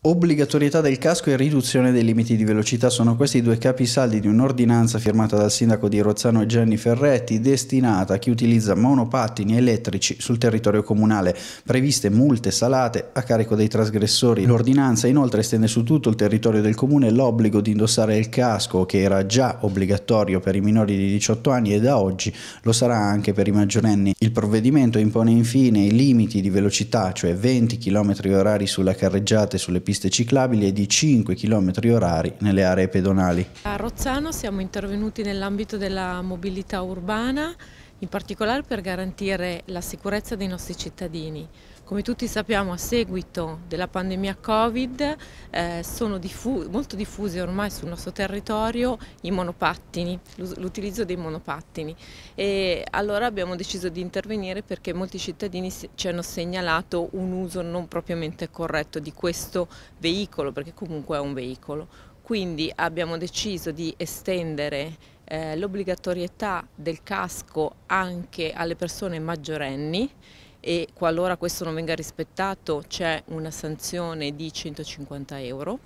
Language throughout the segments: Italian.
obbligatorietà del casco e riduzione dei limiti di velocità sono questi due capisaldi di un'ordinanza firmata dal sindaco di Rozzano Gianni Ferretti destinata a chi utilizza monopattini elettrici sul territorio comunale, previste multe salate a carico dei trasgressori. L'ordinanza inoltre estende su tutto il territorio del comune l'obbligo di indossare il casco che era già obbligatorio per i minori di 18 anni e da oggi lo sarà anche per i maggiorenni. Il provvedimento impone infine i limiti di velocità, cioè 20 km orari sulla carreggiata e sulle piste ciclabili e di 5 km orari nelle aree pedonali. A Rozzano siamo intervenuti nell'ambito della mobilità urbana in particolare per garantire la sicurezza dei nostri cittadini. Come tutti sappiamo a seguito della pandemia Covid eh, sono diffu molto diffusi ormai sul nostro territorio i monopattini, l'utilizzo dei monopattini e allora abbiamo deciso di intervenire perché molti cittadini ci hanno segnalato un uso non propriamente corretto di questo veicolo perché comunque è un veicolo. Quindi abbiamo deciso di estendere eh, l'obbligatorietà del casco anche alle persone maggiorenni e qualora questo non venga rispettato c'è una sanzione di 150 euro.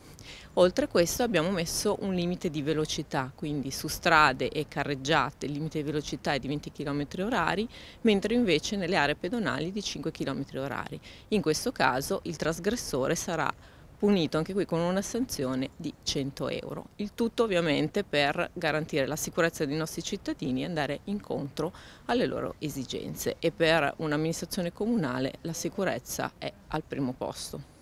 Oltre a questo abbiamo messo un limite di velocità, quindi su strade e carreggiate il limite di velocità è di 20 km h mentre invece nelle aree pedonali di 5 km h In questo caso il trasgressore sarà punito anche qui con una sanzione di 100 euro. Il tutto ovviamente per garantire la sicurezza dei nostri cittadini e andare incontro alle loro esigenze e per un'amministrazione comunale la sicurezza è al primo posto.